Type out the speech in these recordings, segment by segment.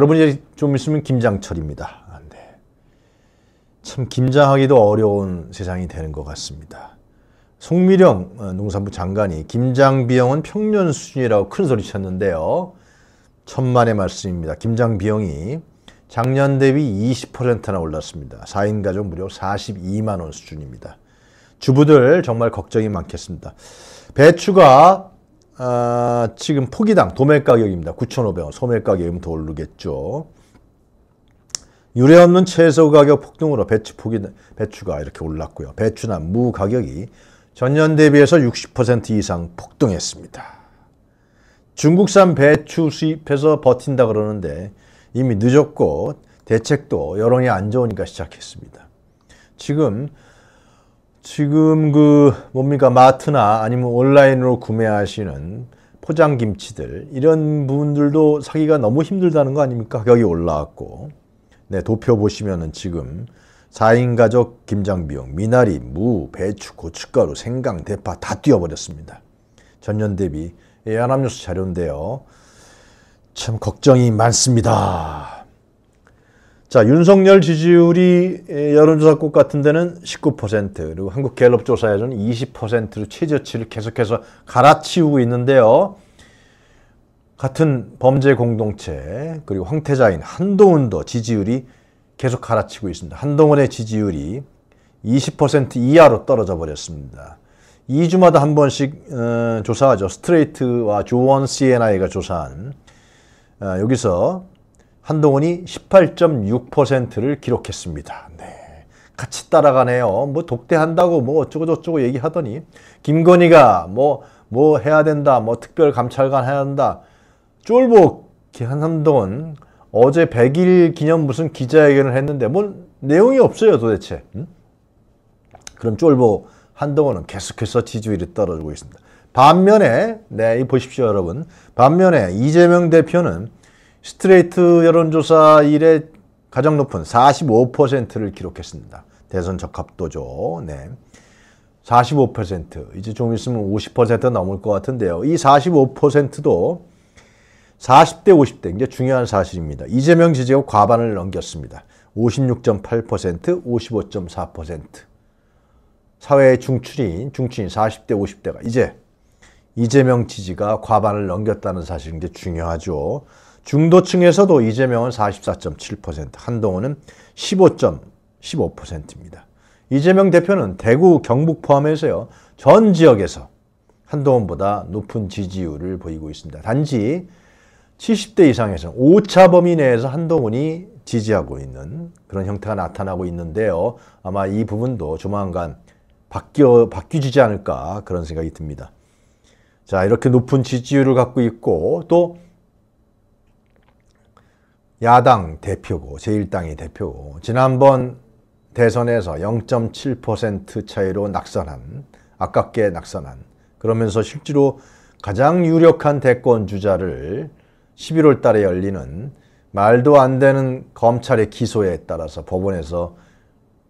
여러분이 좀 있으면 김장철입니다. 아, 네. 참 김장하기도 어려운 세상이 되는 것 같습니다. 송미령 어, 농산부 장관이 김장 비용은 평년 수준이라고 큰 소리 쳤는데요. 천만의 말씀입니다. 김장 비용이 작년 대비 20%나 올랐습니다. 4인 가족 무려 42만 원 수준입니다. 주부들 정말 걱정이 많겠습니다. 배추가 아, 지금 포기당 도매 가격입니다. 9,500원. 소매 가격이면 더 오르겠죠. 유례없는 채소 가격 폭등으로 배추 포기, 배추가 이렇게 올랐고요. 배추나 무 가격이 전년 대비해서 60% 이상 폭등했습니다. 중국산 배추 수입해서 버틴다 그러는데 이미 늦었고 대책도 여론이 안 좋으니까 시작했습니다. 지금 지금 그 뭡니까 마트나 아니면 온라인으로 구매하시는 포장김치들 이런 분들도 사기가 너무 힘들다는 거 아닙니까? 가격이 올라왔고 네 도표 보시면은 지금 4인 가족 김장비용, 미나리, 무, 배추, 고춧가루, 생강, 대파 다 뛰어버렸습니다. 전년 대비 예, 한남뉴스 자료인데요. 참 걱정이 많습니다. 자, 윤석열 지지율이 여론조사 국 같은 데는 19% 그리고 한국갤럽 조사에서는 20%로 최저치를 계속해서 갈아치우고 있는데요. 같은 범죄 공동체 그리고 황태자인 한동훈도 지지율이 계속 갈아치고 있습니다. 한동훈의 지지율이 20% 이하로 떨어져 버렸습니다. 2주마다 한 번씩 어, 조사하죠. 스트레이트와 조원 CNI가 조사한 어, 여기서 한동훈이 18.6%를 기록했습니다. 네. 같이 따라가네요. 뭐 독대한다고 뭐 어쩌고저쩌고 얘기하더니 김건희가 뭐뭐 뭐 해야 된다. 뭐 특별 감찰관 해야 한다. 쫄보 한삼동훈 어제 100일 기념 무슨 기자회견을 했는데 뭔 뭐 내용이 없어요 도대체. 음? 그럼 쫄보 한동훈은 계속해서 지지율이 떨어지고 있습니다. 반면에 네, 보십시오 여러분. 반면에 이재명 대표는 스트레이트 여론조사 일에 가장 높은 45%를 기록했습니다. 대선 적합도죠. 네. 45% 이제 좀 있으면 50% 넘을 것 같은데요. 이 45%도 40대 50대 이제 중요한 사실입니다. 이재명 지지가 과반을 넘겼습니다. 56.8% 55.4% 사회의 중추인 중추인 40대 50대가 이제 이재명 지지가 과반을 넘겼다는 사실이게 중요하죠. 중도층에서도 이재명은 44.7%, 한동훈은 15.15%입니다. 이재명 대표는 대구, 경북 포함해서요. 전 지역에서 한동훈보다 높은 지지율을 보이고 있습니다. 단지 70대 이상에서 5차 범위 내에서 한동훈이 지지하고 있는 그런 형태가 나타나고 있는데요. 아마 이 부분도 조만간 바뀌어, 바뀌지 않을까 그런 생각이 듭니다. 자, 이렇게 높은 지지율을 갖고 있고 또 야당 대표고 제1당이 대표고 지난번 대선에서 0.7% 차이로 낙선한 아깝게 낙선한 그러면서 실제로 가장 유력한 대권 주자를 11월 달에 열리는 말도 안 되는 검찰의 기소에 따라서 법원에서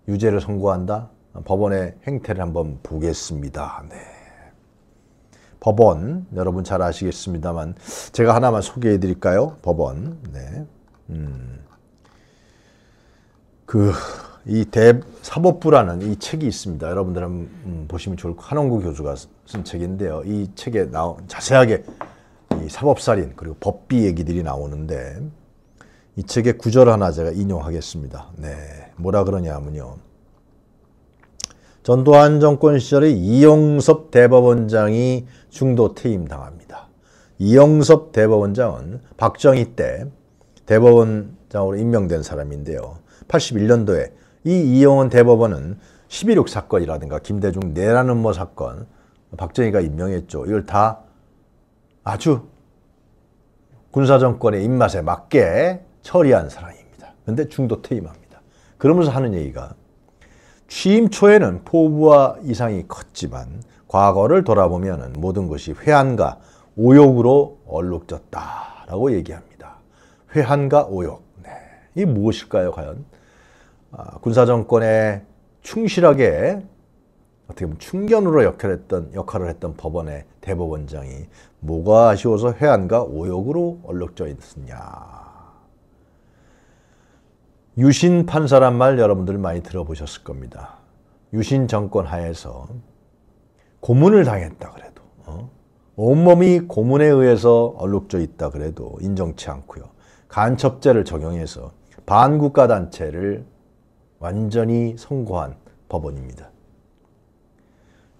유죄를 선고한다? 법원의 행태를 한번 보겠습니다. 네. 법원 여러분 잘 아시겠습니다만 제가 하나만 소개해 드릴까요? 법원 네. 음. 그이 대사법부라는 이 책이 있습니다. 여러분들 한 음, 보시면 좋을 거. 한원구 교수가 쓴 책인데요. 이 책에 나온 자세하게 이 사법살인 그리고 법비 얘기들이 나오는데 이 책의 구절 하나 제가 인용하겠습니다. 네, 뭐라 그러냐면요. 전두환 정권 시절에 이영섭 대법원장이 중도 퇴임당합니다. 이영섭 대법원장은 박정희 때 대법원장으로 임명된 사람인데요. 81년도에 이이영원 대법원은 1.16 사건이라든가 김대중 내란 음모 뭐 사건 박정희가 임명했죠. 이걸 다 아주 군사정권의 입맛에 맞게 처리한 사람입니다. 그런데 중도 퇴임합니다. 그러면서 하는 얘기가 취임 초에는 포부와 이상이 컸지만 과거를 돌아보면 모든 것이 회한과 오욕으로 얼룩졌다라고 얘기합니다. 회한과 오욕. 네. 이 무엇일까요, 과연? 아, 군사정권에 충실하게 어떻게 보면 충견으로 역할했던, 역할을 했던 법원의 대법원장이 뭐가 아쉬워서 회한과 오욕으로 얼룩져 있었냐 유신 판사란 말 여러분들 많이 들어보셨을 겁니다. 유신 정권 하에서 고문을 당했다 그래도 어? 온몸이 고문에 의해서 얼룩져 있다 그래도 인정치 않고요. 간첩죄를 적용해서 반국가 단체를 완전히 선고한 법원입니다.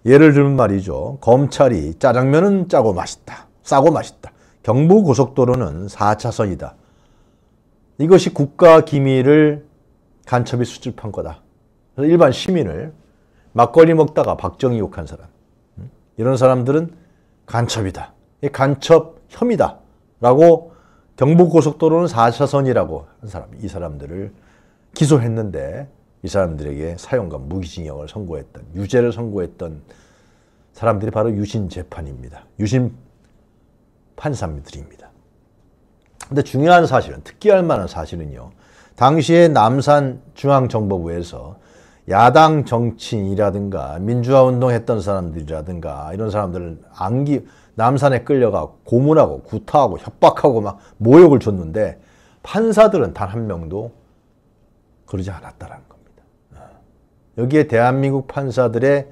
예를 들면 말이죠. 검찰이 짜장면은 짜고 맛있다. 싸고 맛있다. 경부고속도로는 4차선이다. 이것이 국가 기밀을 간첩이 수집한 거다. 그래서 일반 시민을 막걸리 먹다가 박정희 욕한 사람. 음? 이런 사람들은 간첩이다. 간첩 혐의다. 라고 경북고속도로는 4차선이라고 한 사람, 이 사람들을 기소했는데 이 사람들에게 사형과 무기징역을 선고했던, 유죄를 선고했던 사람들이 바로 유신 재판입니다. 유신 판사들입니다. 근데 중요한 사실은, 특기할 만한 사실은요. 당시에 남산 중앙정보부에서 야당 정치인이라든가 민주화운동 했던 사람들이라든가 이런 사람들을 안기 남산에 끌려가 고문하고 구타하고 협박하고 막 모욕을 줬는데 판사들은 단 한 명도 그러지 않았다라는 겁니다. 어. 여기에 대한민국 판사들의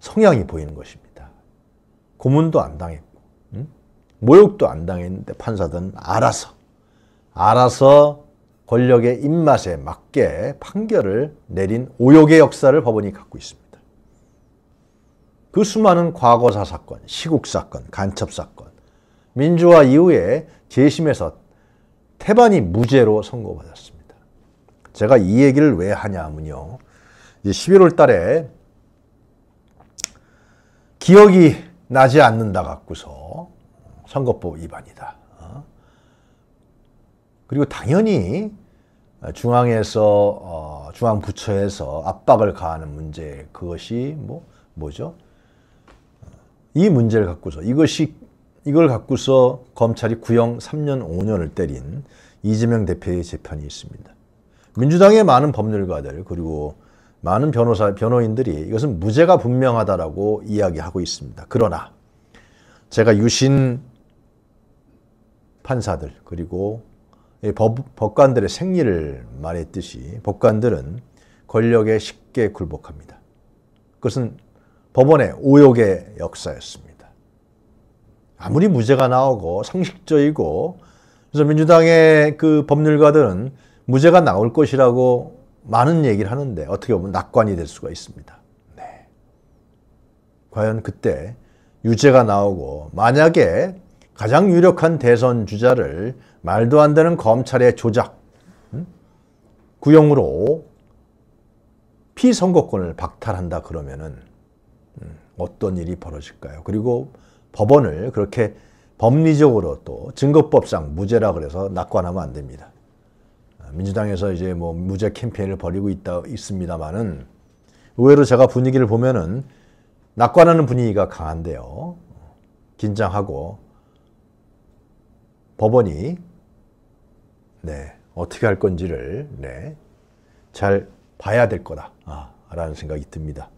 성향이 보이는 것입니다. 고문도 안 당했고 응? 음? 모욕도 안 당했는데 판사들은 알아서 알아서 권력의 입맛에 맞게 판결을 내린 오욕의 역사를 법원이 갖고 있습니다. 그 수많은 과거사 사건, 시국 사건, 간첩 사건, 민주화 이후에 재심에서 태반이 무죄로 선고받았습니다. 제가 이 얘기를 왜 하냐면요. 11월 달에 기억이 나지 않는다 갖고서 선거법 위반이다. 어? 그리고 당연히 중앙에서 어, 중앙부처에서 압박을 가하는 문제 그것이 뭐 뭐죠? 이 문제를 갖고서 이것이 이걸 갖고서 검찰이 구형 3년 5년을 때린 이재명 대표의 재판이 있습니다. 민주당의 많은 법률가들 그리고 많은 변호사 변호인들이 이것은 무죄가 분명하다라고 이야기하고 있습니다. 그러나 제가 유신 판사들 그리고 법, 법관들의 생리를 말했듯이 법관들은 권력에 쉽게 굴복합니다. 그것은 법원의 오욕의 역사였습니다. 아무리 무죄가 나오고 상식적이고 그래서 민주당의 그 법률가들은 무죄가 나올 것이라고 많은 얘기를 하는데 어떻게 보면 낙관이 될 수가 있습니다. 네. 과연 그때 유죄가 나오고 만약에 가장 유력한 대선 주자를 말도 안 되는 검찰의 조작, 음? 구형으로 피선거권을 박탈한다 그러면은 어떤 일이 벌어질까요? 그리고 법원을 그렇게 법리적으로 또 증거법상 무죄라 그래서 낙관하면 안 됩니다. 아, 민주당에서 이제 뭐 무죄 캠페인을 벌이고 있다 있습니다만은 의외로 제가 분위기를 보면은 낙관하는 분위기가 강한데요. 긴장하고 법원이 네 어떻게 할 건지를 네잘 봐야 될 거다라는 생각이 듭니다.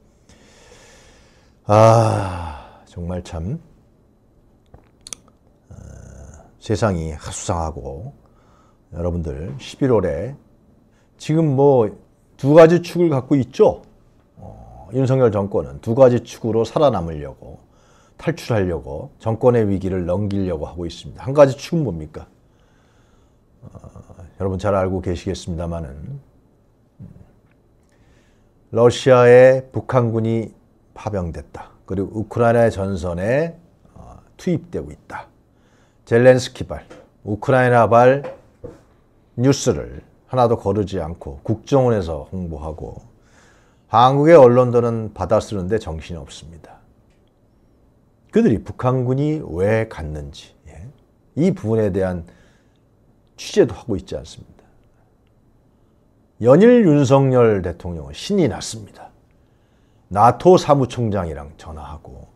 아, 정말 참 어, 세상이 하수상하고 여러분들 11월에 지금 뭐 두 가지 축을 갖고 있죠. 어, 윤석열 정권은 두 가지 축으로 살아남으려고 탈출하려고 정권의 위기를 넘기려고 하고 있습니다. 한 가지 축은 뭡니까? 어, 여러분 잘 알고 계시겠습니다만은 러시아의 북한군이 파병됐다. 그리고 우크라이나 전선에 어, 투입되고 있다. 젤렌스키발, 우크라이나발 뉴스를 하나도 거르지 않고 국정원에서 홍보하고 한국의 언론들은 받아쓰는데 정신이 없습니다. 그들이 북한군이 왜 갔는지 예? 이 부분에 대한 취재도 하고 있지 않습니다. 연일 윤석열 대통령은 신이 났습니다. 나토 사무총장이랑 전화하고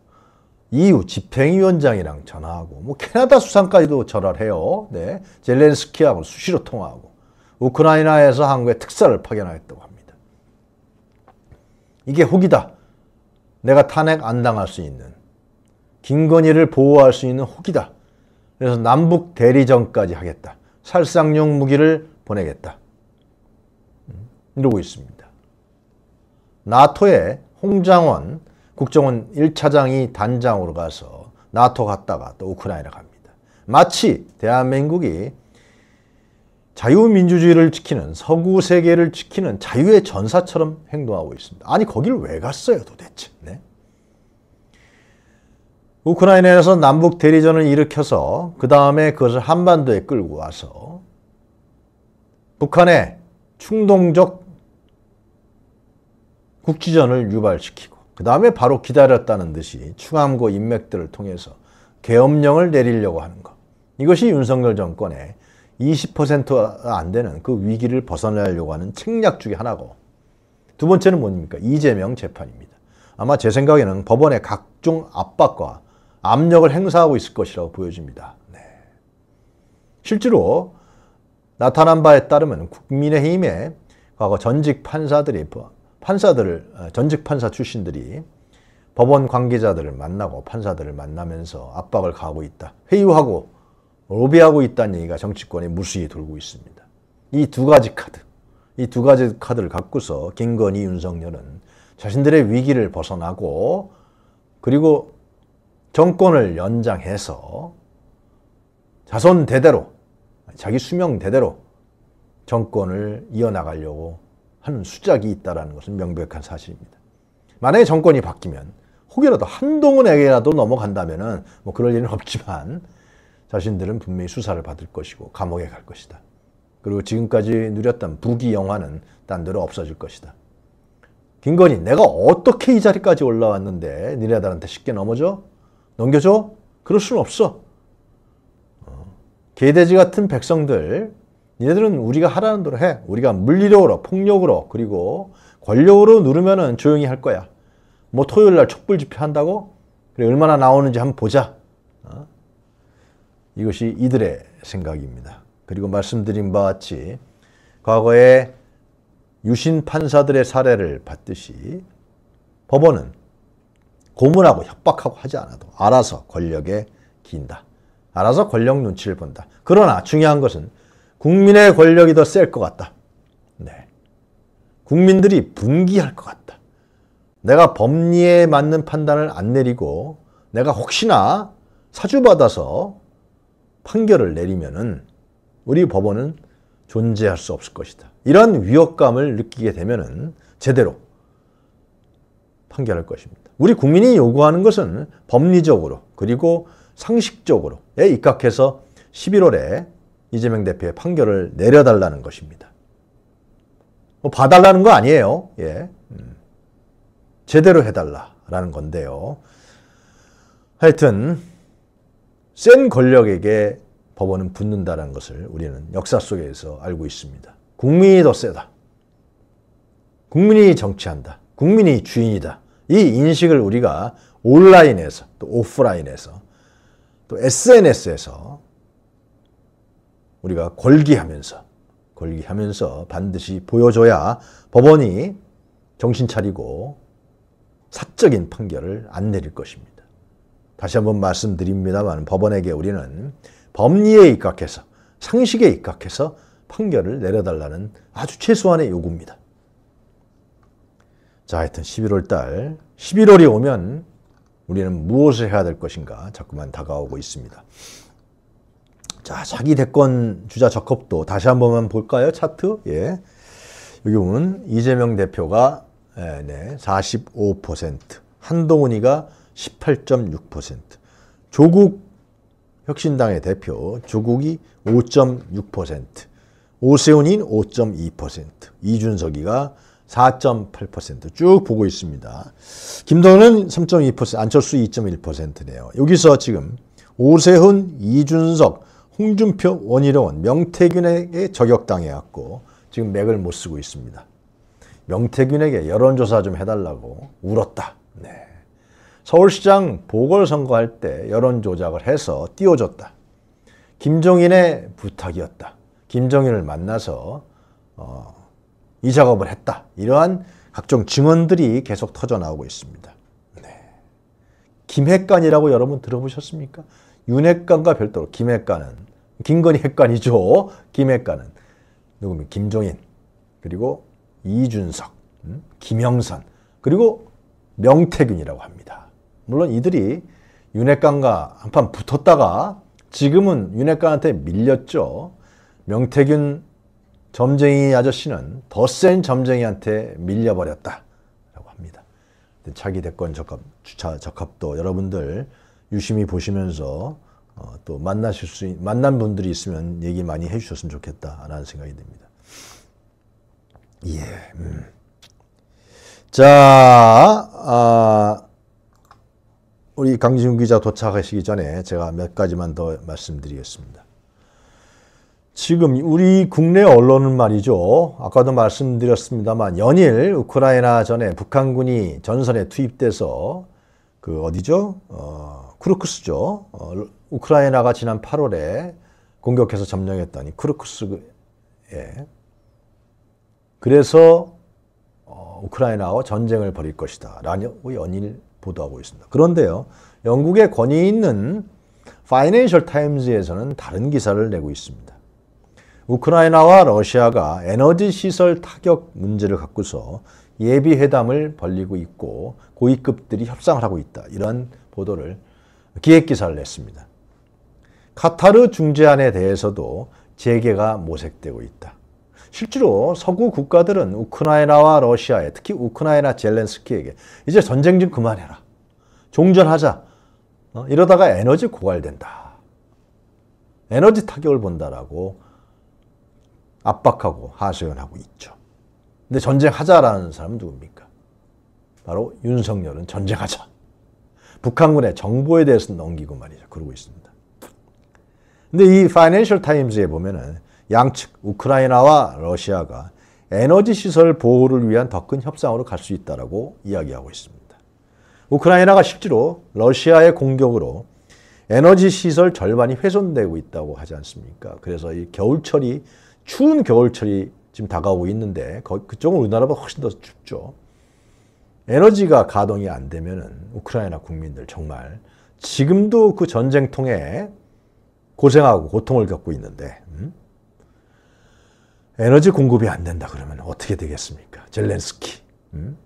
EU 집행위원장이랑 전화하고 뭐 캐나다 수상까지도 전화를 해요. 네. 젤렌스키하고 뭐 수시로 통화하고 우크라이나에서 한국에 특사를 파견하겠다고 합니다. 이게 혹이다. 내가 탄핵 안 당할 수 있는 김건희를 보호할 수 있는 혹이다. 그래서 남북 대리전까지 하겠다. 살상용 무기를 보내겠다. 음, 이러고 있습니다. 나토에 홍장원 국정원 1차장이 단장으로 가서 나토 갔다가 또 우크라이나 갑니다. 마치 대한민국이 자유민주주의를 지키는 서구 세계를 지키는 자유의 전사처럼 행동하고 있습니다. 아니 거길 왜 갔어요 도대체? 네? 우크라이나에서 남북 대리전을 일으켜서 그 다음에 그것을 한반도에 끌고 와서 북한의 충동적 국지전을 유발시키고 그 다음에 바로 기다렸다는 듯이 충암고 인맥들을 통해서 계엄령을 내리려고 하는 것. 이것이 윤석열 정권의 20%가 안 되는 그 위기를 벗어나려고 하는 책략 중에 하나고 두 번째는 뭡니까? 이재명 재판입니다. 아마 제 생각에는 법원의 각종 압박과 압력을 행사하고 있을 것이라고 보여집니다. 네. 실제로 나타난 바에 따르면 국민의힘의 과거 전직 판사들이 뭐 판사들을 어, 전직 판사 출신들이 법원 관계자들을 만나고 판사들을 만나면서 압박을 가하고 있다. 회유하고 로비하고 있다는 얘기가 정치권에 무수히 돌고 있습니다. 이 두 가지 카드, 이 두 가지 카드를 갖고서 김건희, 윤석열은 자신들의 위기를 벗어나고 그리고 정권을 연장해서 자손 대대로 자기 수명 대대로 정권을 이어나가려고 하는 수작이 있다는 것은 명백한 사실입니다. 만약에 정권이 바뀌면 혹여라도 한동훈에게라도 넘어간다면 뭐 그럴 일은 없지만 자신들은 분명히 수사를 받을 것이고 감옥에 갈 것이다. 그리고 지금까지 누렸던 부귀 영화는 딴데로 없어질 것이다. 김건희 내가 어떻게 이 자리까지 올라왔는데 니네들한테 쉽게 넘어져? 넘겨줘? 그럴 수는 없어. 어. 개돼지 같은 백성들 얘네들은 우리가 하라는 대로 해. 우리가 물리적으로 폭력으로, 그리고 권력으로 누르면은 조용히 할 거야. 뭐 토요일 날 촛불 집회 한다고? 그래, 얼마나 나오는지 한번 보자. 어? 이것이 이들의 생각입니다. 그리고 말씀드린 바와 같이 과거에 유신 판사들의 사례를 봤듯이 법원은 고문하고 협박하고 하지 않아도 알아서 권력에 긴다. 알아서 권력 눈치를 본다. 그러나 중요한 것은 국민의 권력이 더 셀 것 같다. 네. 국민들이 분기할 것 같다. 내가 법리에 맞는 판단을 안 내리고 내가 혹시나 사주받아서 판결을 내리면은 우리 법원은 존재할 수 없을 것이다. 이런 위협감을 느끼게 되면은 제대로 판결할 것입니다. 우리 국민이 요구하는 것은 법리적으로 그리고 상식적으로에 입각해서 11월에 이재명 대표의 판결을 내려달라는 것입니다. 뭐 봐달라는 거 아니에요. 예. 음. 제대로 해달라라는 건데요. 하여튼 센 권력에게 법원은 붙는다는 것을 우리는 역사 속에서 알고 있습니다. 국민이 더 세다. 국민이 정치한다. 국민이 주인이다. 이 인식을 우리가 온라인에서 또 오프라인에서 또 SNS에서 우리가 골기하면서 골기하면서 반드시 보여줘야 법원이 정신 차리고 사적인 판결을 안 내릴 것입니다. 다시 한번 말씀드립니다만 법원에게 우리는 법리에 입각해서 상식에 입각해서 판결을 내려달라는 아주 최소한의 요구입니다. 자, 하여튼 11월 달, 11월이 오면 우리는 무엇을 해야 될 것인가 자꾸만 다가오고 있습니다. 자, 자기 대권 주자 적합도 다시 한번만 볼까요? 차트. 예. 여기 보면 이재명 대표가 예, 네, 45%, 한동훈이가 18.6%, 조국 혁신당의 대표 조국이 5.6%, 오세훈인 5.2%, 이준석이가 4.8%쭉 보고 있습니다. 김동현은 3.2%, 안철수 2.1%네요. 여기서 지금 오세훈, 이준석, 홍준표, 원희룡은 명태균에게 저격당해왔고 지금 맥을 못 쓰고 있습니다. 명태균에게 여론조사 좀 해달라고 울었다. 네. 서울시장 보궐선거할 때 여론조작을 해서 띄워줬다. 김종인의 부탁이었다. 김종인을 만나서 어, 이 작업을 했다. 이러한 각종 증언들이 계속 터져나오고 있습니다. 네. 김핵관이라고 여러분 들어보셨습니까? 윤핵관과 별도로 김핵관은 김건희 핵관이죠. 김 핵관은 누구면 김종인 그리고 이준석, 음? 김영선 그리고 명태균이라고 합니다. 물론 이들이 윤핵관과 한판 붙었다가 지금은 윤핵관한테 밀렸죠. 명태균 점쟁이 아저씨는 더 센 점쟁이한테 밀려버렸다라고 합니다. 차기 대권 적합, 주차 적합도 여러분들 유심히 보시면서 어, 또 만나실 수 만난 분들이 있으면 얘기 많이 해주셨으면 좋겠다라는 생각이 듭니다. 예. 음. 자, 아, 우리 강지훈 기자 도착하시기 전에 제가 몇 가지만 더 말씀드리겠습니다. 지금 우리 국내 언론은 말이죠. 아까도 말씀드렸습니다만 연일 우크라이나 전에 북한군이 전선에 투입돼서 그 어디죠? 어, 쿠르크스죠. 어, 우크라이나가 지난 8월에 공격해서 점령했던 이 크루크스에 예. 그래서 어, 우크라이나와 전쟁을 벌일 것이다 라고 연일 보도하고 있습니다. 그런데요. 영국의 권위 있는 파이낸셜 타임즈에서는 다른 기사를 내고 있습니다. 우크라이나와 러시아가 에너지 시설 타격 문제를 갖고서 예비 회담을 벌리고 있고 고위급들이 협상을 하고 있다. 이런 보도를 기획 기사를 냈습니다. 카타르 중재안에 대해서도 재개가 모색되고 있다. 실제로 서구 국가들은 우크라이나와 러시아에 특히 우크라이나 젤렌스키에게 이제 전쟁 좀 그만해라. 종전하자. 어? 이러다가 에너지 고갈된다. 에너지 타격을 본다라고 압박하고 하소연하고 있죠. 근데 전쟁하자라는 사람은 누굽니까? 바로 윤석열은 전쟁하자. 북한군의 정보에 대해서 넘기고 말이죠. 그러고 있습니다. 근데 이 파이낸셜 타임즈에 보면은 양측 우크라이나와 러시아가 에너지 시설 보호를 위한 더 큰 협상으로 갈 수 있다라고 이야기하고 있습니다. 우크라이나가 실제로 러시아의 공격으로 에너지 시설 절반이 훼손되고 있다고 하지 않습니까? 그래서 이 겨울철이 추운 겨울철이 지금 다가오고 있는데 그쪽은 우리나라보다 훨씬 더 춥죠. 에너지가 가동이 안 되면은 우크라이나 국민들 정말 지금도 그 전쟁통에 고생하고 고통을 겪고 있는데 음? 에너지 공급이 안 된다 그러면 어떻게 되겠습니까? 젤렌스키. 음?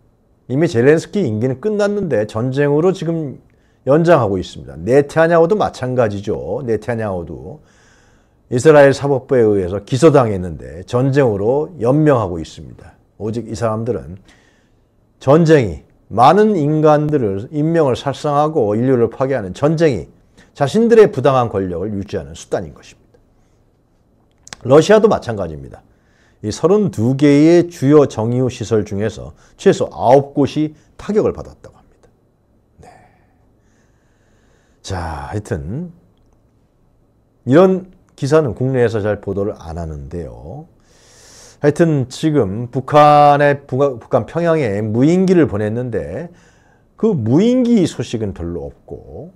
이미 젤렌스키 임기는 끝났는데 전쟁으로 지금 연장하고 있습니다. 네타냐후도 마찬가지죠. 네타냐후도 이스라엘 사법부에 의해서 기소당했는데 전쟁으로 연명하고 있습니다. 오직 이 사람들은 전쟁이 많은 인간들을 인명을 살상하고 인류를 파괴하는 전쟁이 자신들의 부당한 권력을 유지하는 수단인 것입니다. 러시아도 마찬가지입니다. 이 32개의 주요 정의호 시설 중에서 최소 9곳이 타격을 받았다고 합니다. 네. 자, 하여튼 이런 기사는 국내에서 잘 보도를 안 하는데요. 하여튼 지금 북한의 북한 평양에 무인기를 보냈는데 그 무인기 소식은 별로 없고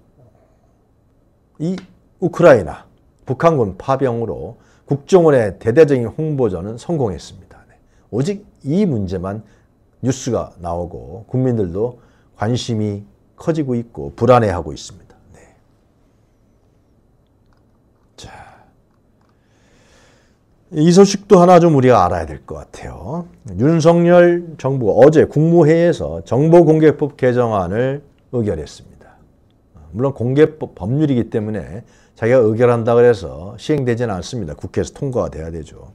이 우크라이나 북한군 파병으로 국정원의 대대적인 홍보전은 성공했습니다. 네. 오직 이 문제만 뉴스가 나오고 국민들도 관심이 커지고 있고 불안해하고 있습니다. 네. 자, 이 소식도 하나 좀 우리가 알아야 될 것 같아요. 윤석열 정부가 어제 국무회의에서 정보공개법 개정안을 의결했습니다. 물론 공개 법률이기 법 때문에 자기가 의결한다 그래서 시행되지는 않습니다. 국회에서 통과가 돼야 되죠.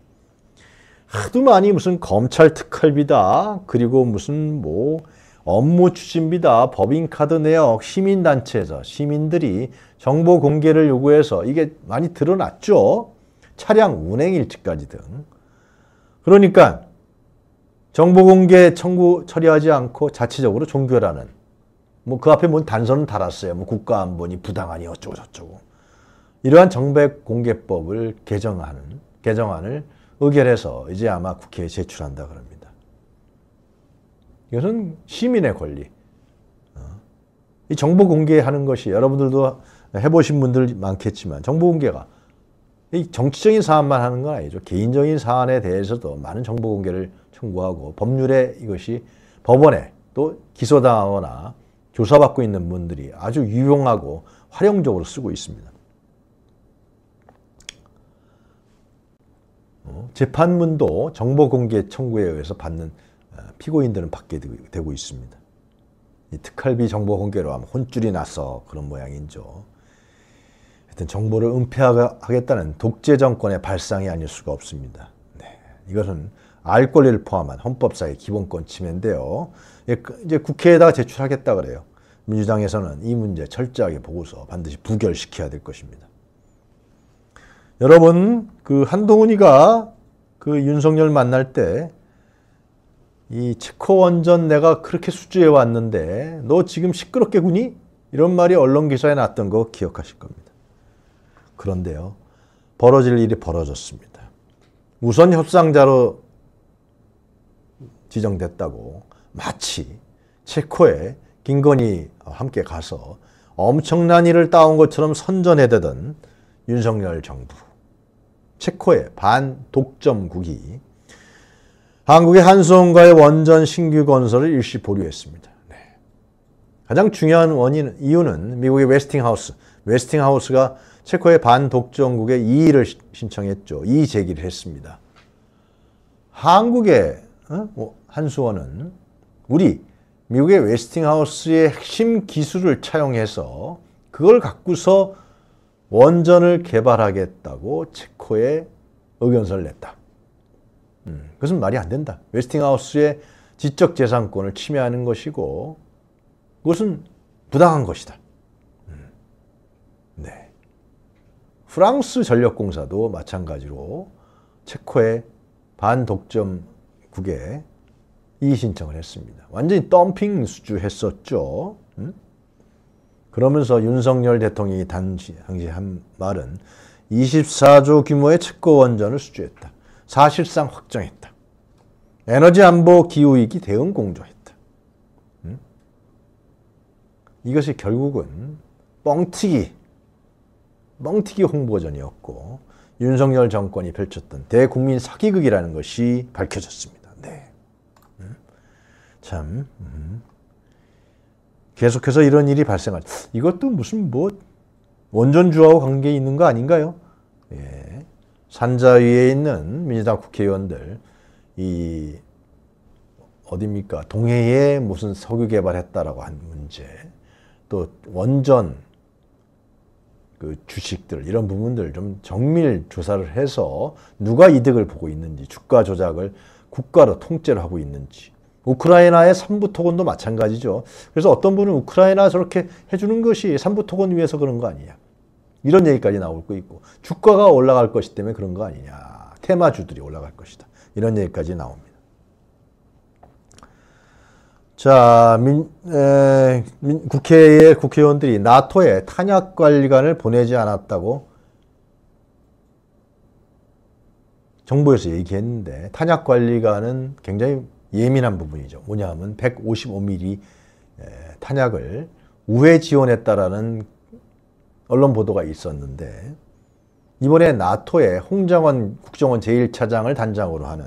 하도 많이 무슨 검찰 특활비다 그리고 무슨 뭐 업무 추진비다 법인카드 내역 시민단체에서 시민들이 정보 공개를 요구해서 이게 많이 드러났죠. 차량 운행일지까지 등. 그러니까 정보 공개 청구 처리하지 않고 자체적으로 종결하는 뭐그 앞에 뭔 단서는 달았어요. 뭐 국가안보니 부당하니 어쩌고 저쩌고. 이러한 정백 공개법을 개정하는 개정안을 의결해서 이제 아마 국회에 제출한다 그럽니다. 이것은 시민의 권리. 어. 이 정보 공개하는 것이 여러분들도 해보신 분들 많겠지만 정보 공개가 이 정치적인 사안만 하는 건 아니죠. 개인적인 사안에 대해서도 많은 정보 공개를 청구하고 법률에 이것이 법원에 또 기소당하거나 조사받고 있는 분들이 아주 유용하고 활용적으로 쓰고 있습니다. 어, 재판문도 정보공개 청구에 의해서 받는 어, 피고인들은 받게 되고 있습니다. 특활비 정보공개로 하면 혼쭐이 나서 그런 모양이죠. 하여튼 정보를 은폐하겠다는 독재 정권의 발상이 아닐 수가 없습니다. 네, 이것은 알 권리를 포함한 헌법상의 기본권 침해인데요. 예, 그, 이제 국회에다가 제출하겠다 그래요. 민주당에서는 이 문제 철저하게 보고서 반드시 부결시켜야 될 것입니다. 여러분, 그 한동훈이가 그 윤석열 만날 때 이 체코 원전 내가 그렇게 수주해 왔는데 너 지금 시끄럽게 구니? 이런 말이 언론 기사에 났던 거 기억하실 겁니다. 그런데요. 벌어질 일이 벌어졌습니다. 우선 협상자로 지정됐다고 마치 체코의 김건희 어, 함께 가서 엄청난 일을 따온 것처럼 선전해대던 윤석열 정부. 체코의 반독점국이 한국의 한수원과의 원전 신규 건설을 일시 보류했습니다. 네. 가장 중요한 원인, 이유는 미국의 웨스팅하우스, 웨스팅하우스가 체코의 반독점국에 이의를 신청했죠. 이의 제기를 했습니다. 한국의 어? 어 한수원은 우리 미국의 웨스팅하우스의 핵심 기술을 차용해서 그걸 갖고서 원전을 개발하겠다고 체코에 의견서를 냈다. 음, 그것은 말이 안 된다. 웨스팅하우스의 지적재산권을 침해하는 것이고 그것은 부당한 것이다. 음, 네. 프랑스 전력공사도 마찬가지로 체코의 반독점국에 이의 신청을 했습니다. 완전히 덤핑 수주했었죠. 음? 그러면서 윤석열 대통령이 당시, 당시 한 말은 24조 규모의 채권원전을 수주했다. 사실상 확정했다. 에너지 안보 기후위기 대응 공조했다. 음? 이것이 결국은 뻥튀기, 뻥튀기 홍보전이었고 윤석열 정권이 펼쳤던 대국민 사기극이라는 것이 밝혀졌습니다. 참 음. 계속해서 이런 일이 발생할 이것도 무슨 뭐 원전주하고 관계 있는 거 아닌가요? 예. 산자 위에 있는 민주당 국회의원들 이 어딥니까 동해에 무슨 석유 개발했다라고 한 문제 또 원전 그 주식들 이런 부분들 좀 정밀 조사를 해서 누가 이득을 보고 있는지 주가 조작을 국가로 통째로 하고 있는지 우크라이나의 삼부토건도 마찬가지죠. 그래서 어떤 분은 우크라이나 저렇게 해주는 것이 삼부토건 위해서 그런 거 아니냐. 이런 얘기까지 나올 거 있고 주가가 올라갈 것이 때문에 그런 거 아니냐. 테마주들이 올라갈 것이다. 이런 얘기까지 나옵니다. 자, 민, 에, 민, 국회의 국회의원들이 나토에 탄약관리관을 보내지 않았다고 정부에서 얘기했는데 탄약관리관은 굉장히 예민한 부분이죠. 뭐냐 하면 155mm 탄약을 우회 지원했다라는 언론 보도가 있었는데 이번에 나토의 홍정원 국정원 제1차장을 단장으로 하는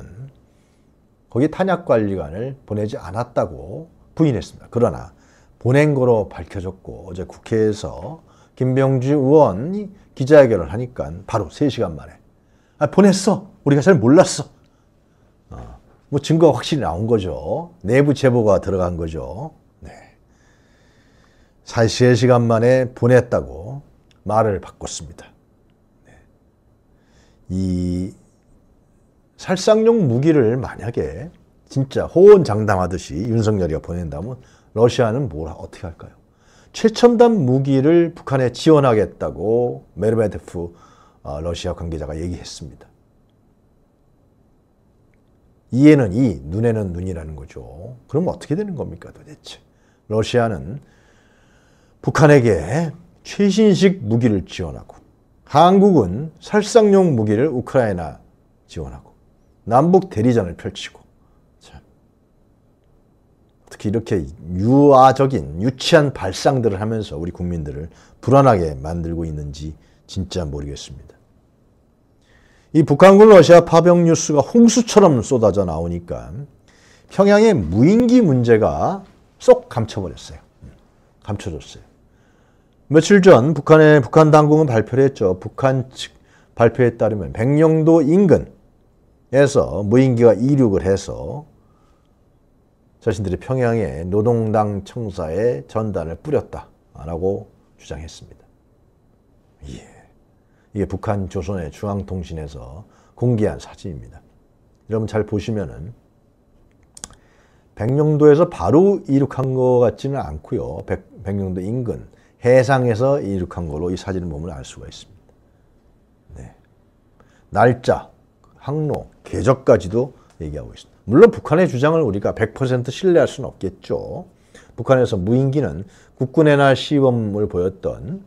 거기 탄약관리관을 보내지 않았다고 부인했습니다. 그러나 보낸 거로 밝혀졌고 어제 국회에서 김병주 의원이 기자회견을 하니까 바로 3시간 만에 아, 보냈어. 우리가 잘 몰랐어. 뭐 증거가 확실히 나온 거죠. 내부 제보가 들어간 거죠. 네. 43시간 만에 보냈다고 말을 바꿨습니다. 네. 이 살상용 무기를 만약에 진짜 호언장담하듯이 윤석열이가 보낸다면 러시아는 뭘 어떻게 할까요? 최첨단 무기를 북한에 지원하겠다고 메르메데프 아, 러시아 관계자가 얘기했습니다. 이에는 이, 눈에는 눈이라는 거죠. 그럼 어떻게 되는 겁니까 도대체? 러시아는 북한에게 최신식 무기를 지원하고 한국은 살상용 무기를 우크라이나 지원하고 남북 대리전을 펼치고 참. 특히 이렇게 유아적인 유치한 발상들을 하면서 우리 국민들을 불안하게 만들고 있는지 진짜 모르겠습니다. 이 북한군 러시아 파병 뉴스가 홍수처럼 쏟아져 나오니까 평양의 무인기 문제가 쏙 감춰버렸어요. 음, 감춰졌어요. 며칠 전 북한의 북한 당국은 발표를 했죠. 북한 측 발표에 따르면 백령도 인근에서 무인기가 이륙을 해서 자신들이 평양의 노동당 청사에 전단을 뿌렸다라고 주장했습니다. 예. 이게 북한 조선의 중앙통신에서 공개한 사진입니다. 여러분 잘 보시면은 백령도에서 바로 이륙한 것 같지는 않고요. 백, 백령도 인근 해상에서 이륙한 걸로 이 사진을 보면 알 수가 있습니다. 네. 날짜, 항로, 궤적까지도 얘기하고 있습니다. 물론 북한의 주장을 우리가 100% 신뢰할 수는 없겠죠. 북한에서 무인기는 국군의 날 시범을 보였던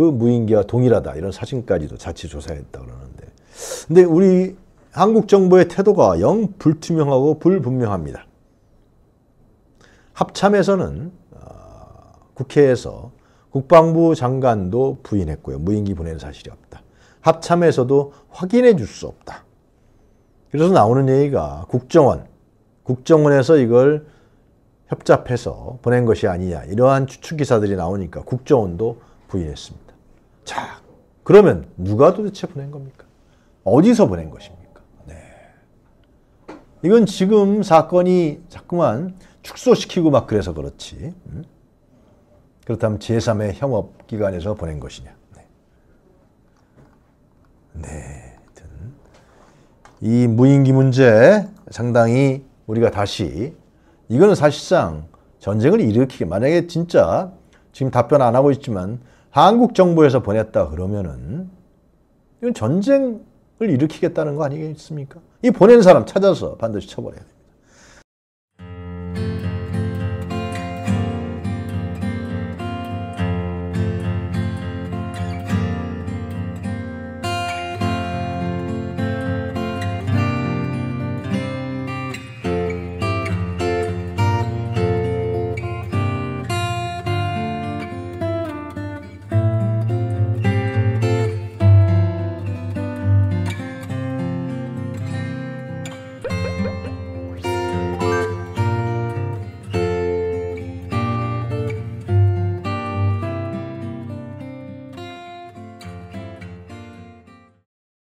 그 무인기와 동일하다 이런 사진까지도 자체 조사했다 그러는데 근데 우리 한국 정부의 태도가 영 불투명하고 불분명합니다. 합참에서는 어, 국회에서 국방부 장관도 부인했고요. 무인기 보낸 사실이 없다. 합참에서도 확인해 줄 수 없다. 그래서 나오는 얘기가 국정원, 국정원에서 이걸 협잡해서 보낸 것이 아니냐 이러한 추측 기사들이 나오니까 국정원도 부인했습니다. 자, 그러면 누가 도대체 보낸 겁니까? 어디서 보낸 것입니까? 네. 이건 지금 사건이 자꾸만 축소시키고 막 그래서 그렇지. 음? 그렇다면 제3의 협업기관에서 보낸 것이냐. 네. 네. 이 무인기 문제 상당히 우리가 다시 이거는 사실상 전쟁을 일으키게 만약에 진짜 지금 답변 안 하고 있지만 한국 정부에서 보냈다 그러면은 이건 전쟁을 일으키겠다는 거 아니겠습니까? 이 보낸 사람 찾아서 반드시 처벌해야 됩